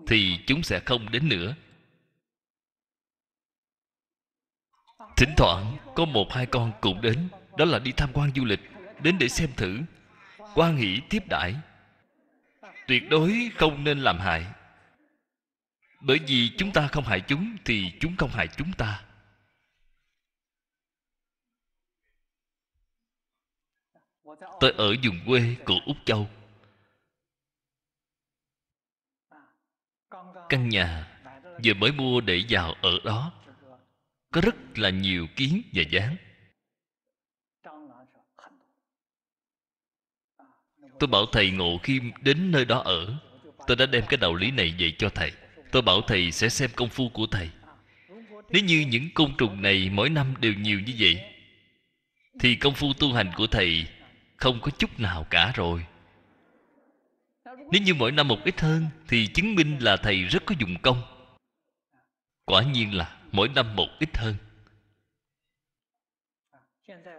thì chúng sẽ không đến nữa thỉnh thoảng có một hai con cũng đến đó là đi tham quan du lịch đến để xem thử quan hỷ tiếp đãi tuyệt đối không nên làm hại bởi vì chúng ta không hại chúng thì chúng không hại chúng ta tôi ở vùng quê của úc châu căn nhà vừa mới mua để vào ở đó có rất là nhiều kiến và dáng tôi bảo thầy ngộ khi đến nơi đó ở tôi đã đem cái đạo lý này về cho thầy tôi bảo thầy sẽ xem công phu của thầy nếu như những côn trùng này mỗi năm đều nhiều như vậy thì công phu tu hành của thầy không có chút nào cả rồi nếu như mỗi năm một ít hơn thì chứng minh là thầy rất có dụng công quả nhiên là mỗi năm một ít hơn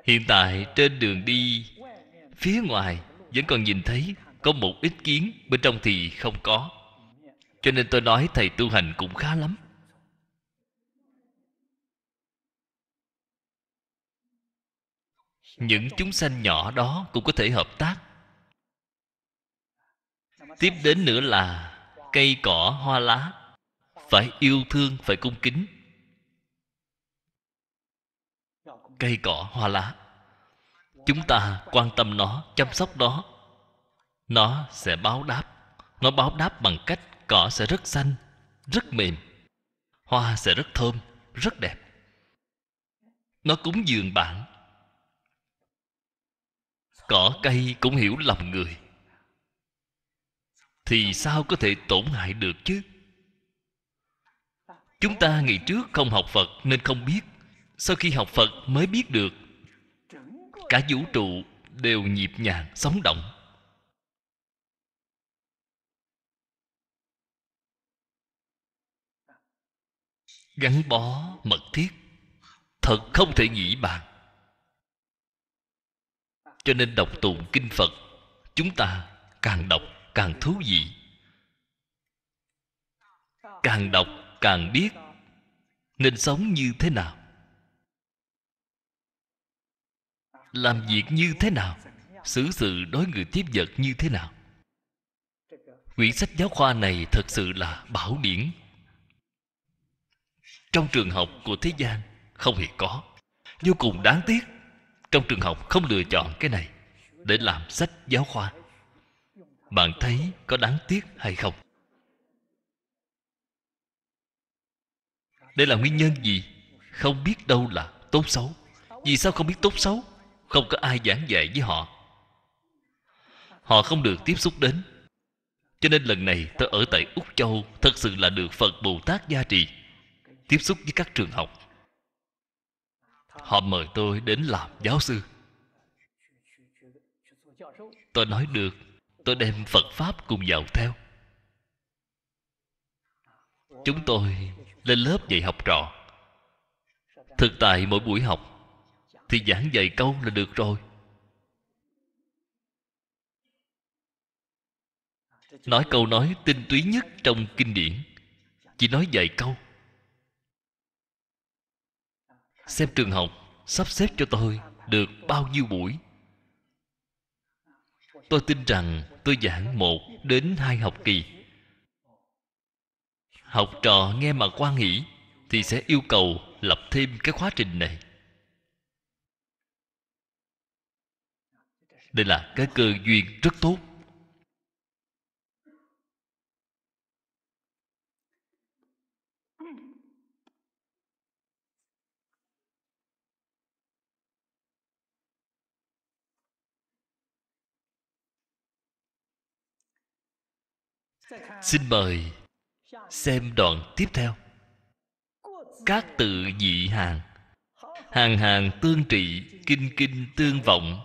hiện tại trên đường đi phía ngoài vẫn còn nhìn thấy có một ít kiến bên trong thì không có cho nên tôi nói thầy tu hành cũng khá lắm những chúng sanh nhỏ đó cũng có thể hợp tác tiếp đến nữa là cây cỏ hoa lá phải yêu thương phải cung kính cây cỏ hoa lá chúng ta quan tâm nó chăm sóc nó nó sẽ báo đáp nó báo đáp bằng cách cỏ sẽ rất xanh rất mềm hoa sẽ rất thơm rất đẹp nó cúng dường bạn cỏ cây cũng hiểu lòng người thì sao có thể tổn hại được chứ chúng ta ngày trước không học phật nên không biết sau khi học phật mới biết được cả vũ trụ đều nhịp nhàng sống động gắn bó mật thiết thật không thể nghĩ bàn cho nên đọc tụng kinh phật chúng ta càng đọc càng thú vị càng đọc càng biết nên sống như thế nào làm việc như thế nào xử sự đối người tiếp vật như thế nào quyển sách giáo khoa này thật sự là bảo điển trong trường học của thế gian không hề có vô cùng đáng tiếc trong trường học không lựa chọn cái này để làm sách giáo khoa bạn thấy có đáng tiếc hay không đây là nguyên nhân gì không biết đâu là tốt xấu vì sao không biết tốt xấu không có ai giảng dạy với họ họ không được tiếp xúc đến cho nên lần này tôi ở tại úc châu thật sự là được phật bồ tát gia trì tiếp xúc với các trường học họ mời tôi đến làm giáo sư tôi nói được tôi đem phật pháp cùng vào theo chúng tôi lên lớp dạy học trò thực tại mỗi buổi học thì giảng dạy câu là được rồi nói câu nói tinh túy nhất trong kinh điển chỉ nói vài câu xem trường học sắp xếp cho tôi được bao nhiêu buổi tôi tin rằng tôi giảng một đến hai học kỳ học trò nghe mà quan nghĩ thì sẽ yêu cầu lập thêm cái khóa trình này đây là cái cơ duyên rất tốt xin mời xem đoạn tiếp theo các tự dị hàng hàng hàng tương trị kinh kinh tương vọng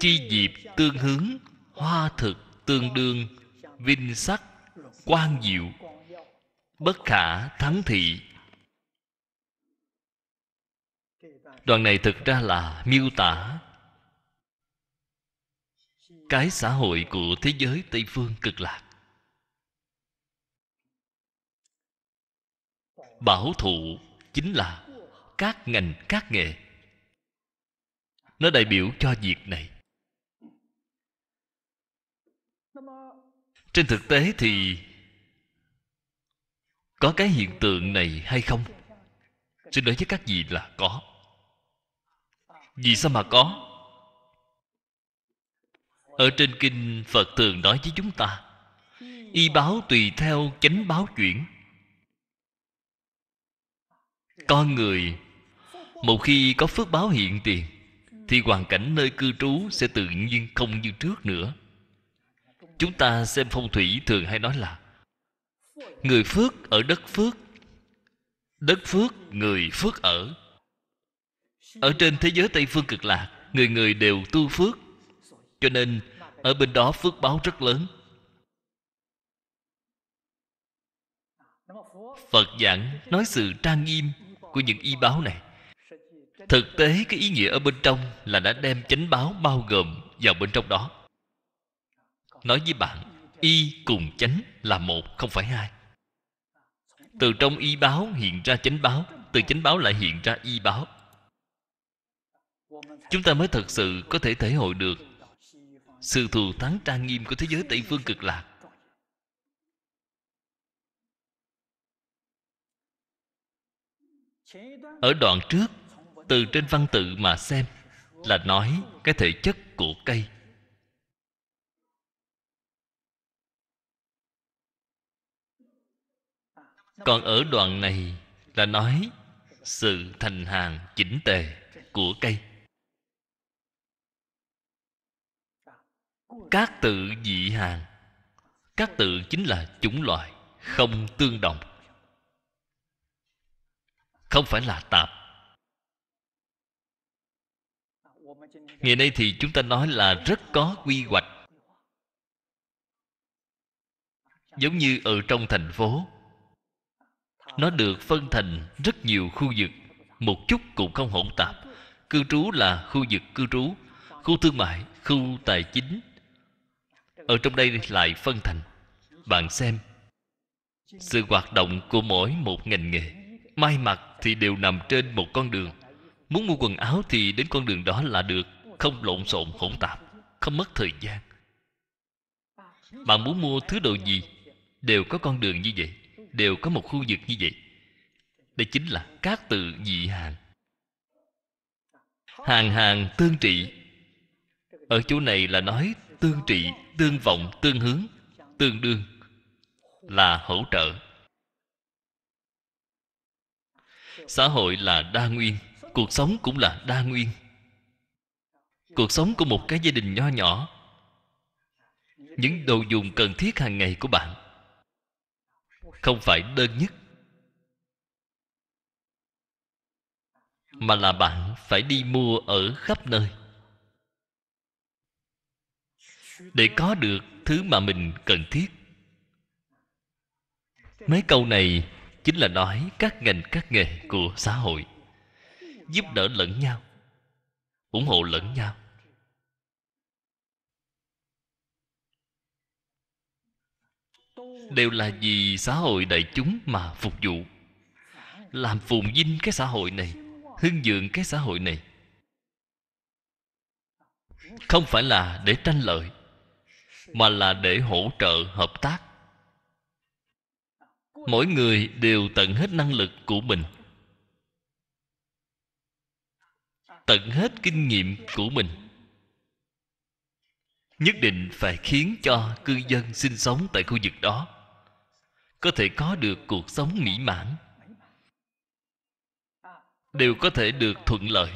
chi diệp tương hướng hoa thực tương đương vinh sắc quang diệu bất khả thắng thị đoạn này thực ra là miêu tả cái xã hội của thế giới tây phương cực lạc bảo thụ chính là các ngành các nghề nó đại biểu cho việc này trên thực tế thì có cái hiện tượng này hay không xin nói với các vị là có vì sao mà có ở trên kinh phật thường nói với chúng ta y báo tùy theo chánh báo chuyển con người một khi có phước báo hiện tiền thì hoàn cảnh nơi cư trú sẽ tự nhiên không như trước nữa chúng ta xem phong thủy thường hay nói là người phước ở đất phước đất phước người phước ở ở trên thế giới tây phương cực lạc người người đều tu phước cho nên ở bên đó phước báo rất lớn phật giảng nói sự trang nghiêm của những y báo này thực tế cái ý nghĩa ở bên trong là đã đem chánh báo bao gồm vào bên trong đó nói với bạn y cùng chánh là một không phải hai từ trong y báo hiện ra chánh báo từ chánh báo lại hiện ra y báo chúng ta mới thật sự có thể thể hội được sự thù thắng trang nghiêm của thế giới tây phương cực lạc ở đoạn trước từ trên văn tự mà xem là nói cái thể chất của cây còn ở đoạn này là nói sự thành hàng chỉnh tề của cây các tự dị hàng các tự chính là chủng loại không tương đồng không phải là tạp ngày nay thì chúng ta nói là rất có quy hoạch giống như ở trong thành phố nó được phân thành rất nhiều khu vực một chút cũng không hỗn tạp cư trú là khu vực cư trú khu thương mại khu tài chính ở trong đây lại phân thành bạn xem sự hoạt động của mỗi một ngành nghề May mặc thì đều nằm trên một con đường Muốn mua quần áo thì đến con đường đó là được Không lộn xộn hỗn tạp Không mất thời gian Bạn muốn mua thứ đồ gì Đều có con đường như vậy Đều có một khu vực như vậy Đây chính là các tự dị hàng Hàng hàng tương trị Ở chỗ này là nói tương trị Tương vọng, tương hướng Tương đương Là hỗ trợ xã hội là đa nguyên cuộc sống cũng là đa nguyên cuộc sống của một cái gia đình nho nhỏ những đồ dùng cần thiết hàng ngày của bạn không phải đơn nhất mà là bạn phải đi mua ở khắp nơi để có được thứ mà mình cần thiết mấy câu này chính là nói các ngành các nghề của xã hội giúp đỡ lẫn nhau ủng hộ lẫn nhau đều là vì xã hội đại chúng mà phục vụ làm phồn vinh cái xã hội này hưng dượng cái xã hội này không phải là để tranh lợi mà là để hỗ trợ hợp tác mỗi người đều tận hết năng lực của mình tận hết kinh nghiệm của mình nhất định phải khiến cho cư dân sinh sống tại khu vực đó có thể có được cuộc sống mỹ mãn đều có thể được thuận lợi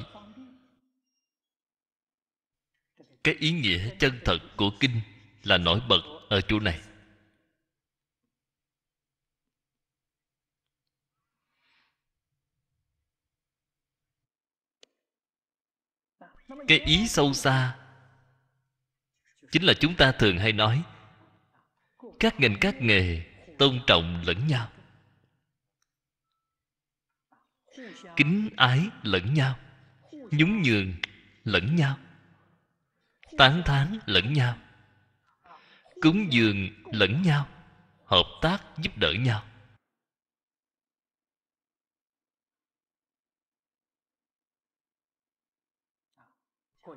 cái ý nghĩa chân thật của kinh là nổi bật ở chỗ này cái ý sâu xa chính là chúng ta thường hay nói các ngành các nghề tôn trọng lẫn nhau kính ái lẫn nhau nhún nhường lẫn nhau tán thán lẫn nhau cúng dường lẫn nhau hợp tác giúp đỡ nhau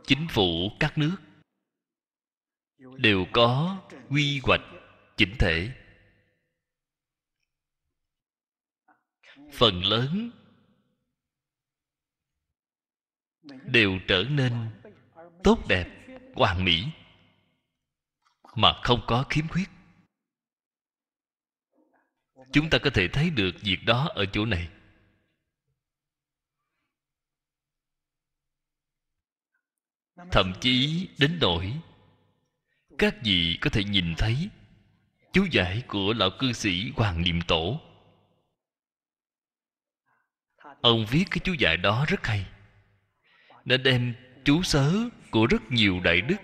chính phủ các nước đều có quy hoạch chỉnh thể phần lớn đều trở nên tốt đẹp hoàn mỹ mà không có khiếm khuyết chúng ta có thể thấy được việc đó ở chỗ này thậm chí đến nỗi các vị có thể nhìn thấy chú giải của lão cư sĩ hoàng niệm tổ ông viết cái chú giải đó rất hay đã đem chú sớ của rất nhiều đại đức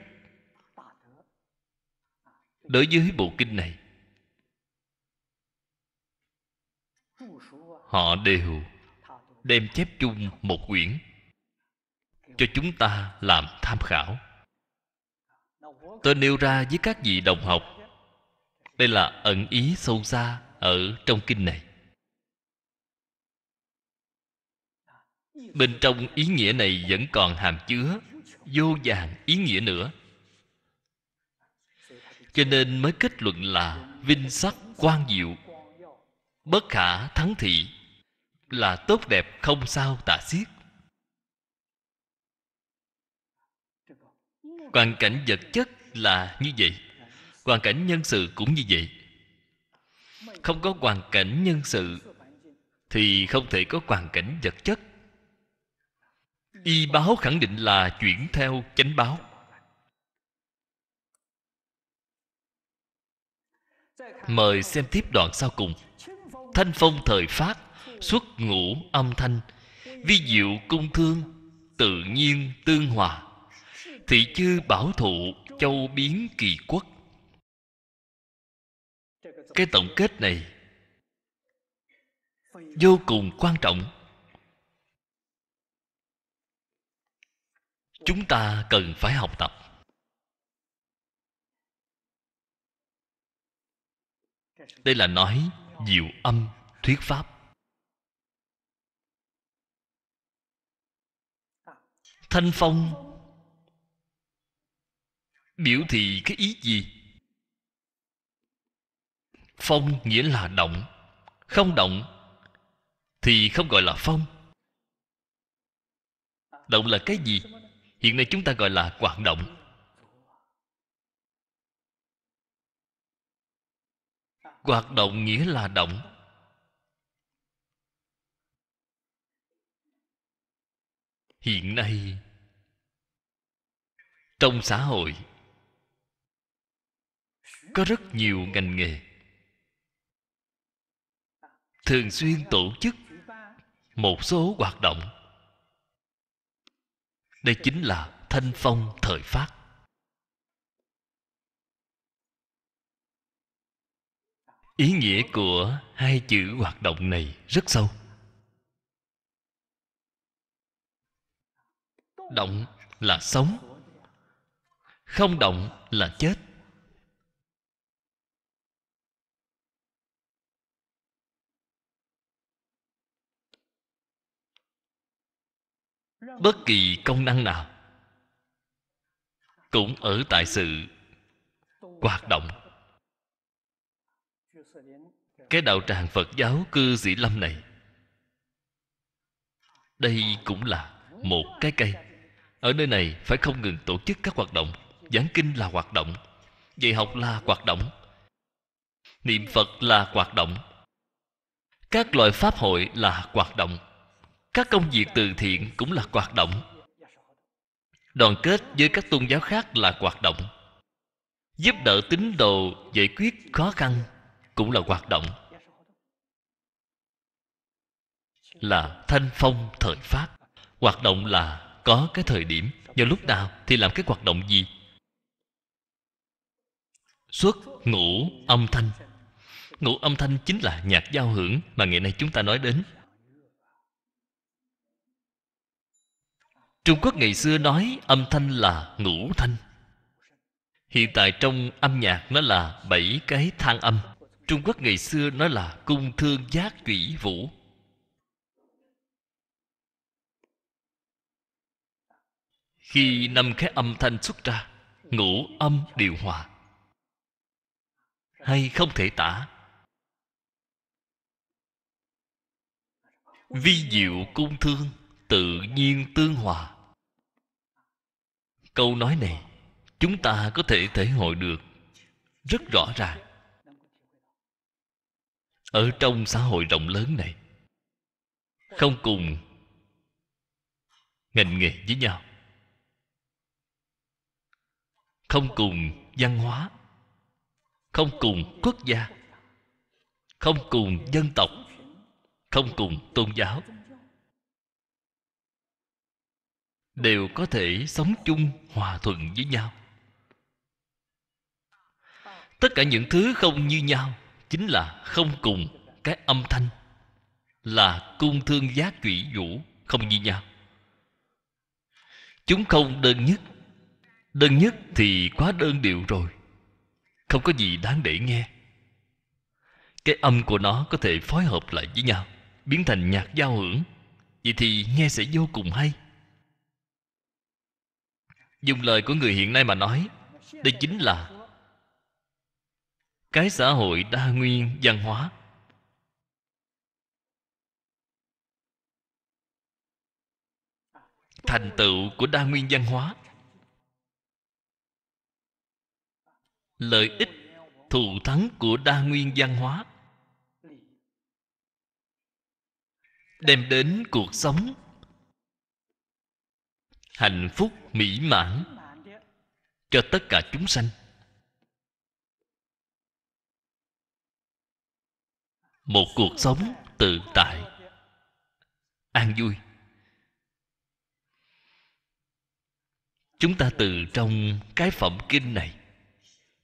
đối với bộ kinh này họ đều đem chép chung một quyển cho chúng ta làm tham khảo tôi nêu ra với các vị đồng học đây là ẩn ý sâu xa ở trong kinh này bên trong ý nghĩa này vẫn còn hàm chứa vô vàng ý nghĩa nữa cho nên mới kết luận là vinh sắc quan diệu bất khả thắng thị là tốt đẹp không sao tả xiết hoàn cảnh vật chất là như vậy hoàn cảnh nhân sự cũng như vậy không có hoàn cảnh nhân sự thì không thể có hoàn cảnh vật chất y báo khẳng định là chuyển theo chánh báo mời xem tiếp đoạn sau cùng thanh phong thời phát xuất ngũ âm thanh vi diệu cung thương tự nhiên tương hòa thị chư bảo thụ châu biến kỳ quốc cái tổng kết này vô cùng quan trọng chúng ta cần phải học tập đây là nói diệu âm thuyết pháp thanh phong biểu thị cái ý gì phong nghĩa là động không động thì không gọi là phong động là cái gì hiện nay chúng ta gọi là hoạt động hoạt động nghĩa là động hiện nay trong xã hội có rất nhiều ngành nghề thường xuyên tổ chức một số hoạt động đây chính là thanh phong thời phát ý nghĩa của hai chữ hoạt động này rất sâu động là sống không động là chết bất kỳ công năng nào cũng ở tại sự hoạt động cái đạo tràng phật giáo cư sĩ lâm này đây cũng là một cái cây ở nơi này phải không ngừng tổ chức các hoạt động giảng kinh là hoạt động dạy học là hoạt động niệm phật là hoạt động các loại pháp hội là hoạt động các công việc từ thiện cũng là hoạt động đoàn kết với các tôn giáo khác là hoạt động giúp đỡ tín đồ giải quyết khó khăn cũng là hoạt động là thanh phong thời phát hoạt động là có cái thời điểm vào lúc nào thì làm cái hoạt động gì xuất ngũ âm thanh ngũ âm thanh chính là nhạc giao hưởng mà ngày nay chúng ta nói đến Trung Quốc ngày xưa nói âm thanh là ngũ thanh Hiện tại trong âm nhạc nó là bảy cái thang âm Trung Quốc ngày xưa nói là cung thương giác chủy vũ Khi năm cái âm thanh xuất ra Ngũ âm điều hòa Hay không thể tả Vi diệu cung thương Tự nhiên tương hòa câu nói này chúng ta có thể thể hội được rất rõ ràng ở trong xã hội rộng lớn này không cùng ngành nghề với nhau không cùng văn hóa không cùng quốc gia không cùng dân tộc không cùng tôn giáo đều có thể sống chung hòa thuận với nhau tất cả những thứ không như nhau chính là không cùng cái âm thanh là cung thương giác thủy vũ không như nhau chúng không đơn nhất đơn nhất thì quá đơn điệu rồi không có gì đáng để nghe cái âm của nó có thể phối hợp lại với nhau biến thành nhạc giao hưởng vậy thì nghe sẽ vô cùng hay dùng lời của người hiện nay mà nói đây chính là cái xã hội đa nguyên văn hóa thành tựu của đa nguyên văn hóa lợi ích thù thắng của đa nguyên văn hóa đem đến cuộc sống hạnh phúc mỹ mãn cho tất cả chúng sanh một cuộc sống tự tại an vui chúng ta từ trong cái phẩm kinh này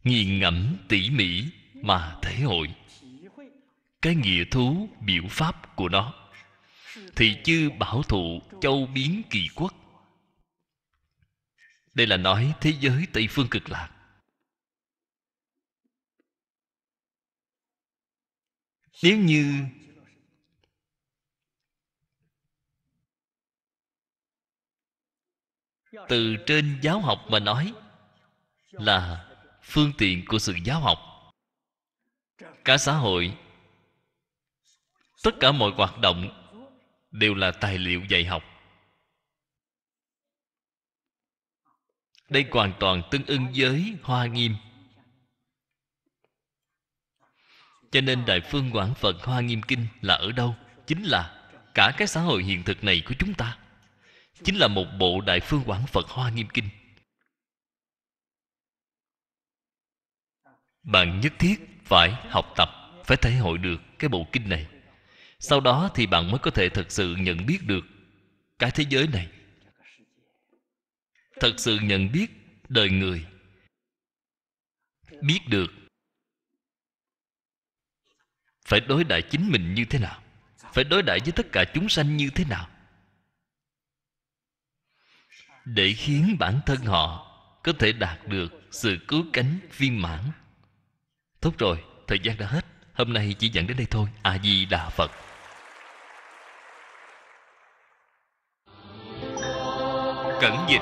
nghiền ngẫm tỉ mỉ mà thể hội cái nghĩa thú biểu pháp của nó thì chư bảo thụ châu biến kỳ quốc đây là nói thế giới tây phương cực lạc nếu như từ trên giáo học mà nói là phương tiện của sự giáo học cả xã hội tất cả mọi hoạt động đều là tài liệu dạy học đây hoàn toàn tương ưng với hoa nghiêm cho nên đại phương quảng phật hoa nghiêm kinh là ở đâu chính là cả cái xã hội hiện thực này của chúng ta chính là một bộ đại phương quảng phật hoa nghiêm kinh bạn nhất thiết phải học tập phải thể hội được cái bộ kinh này sau đó thì bạn mới có thể thật sự nhận biết được cái thế giới này thật sự nhận biết đời người biết được phải đối đại chính mình như thế nào phải đối đại với tất cả chúng sanh như thế nào để khiến bản thân họ có thể đạt được sự cứu cánh viên mãn tốt rồi thời gian đã hết hôm nay chỉ dẫn đến đây thôi a di đà phật cẩn dịch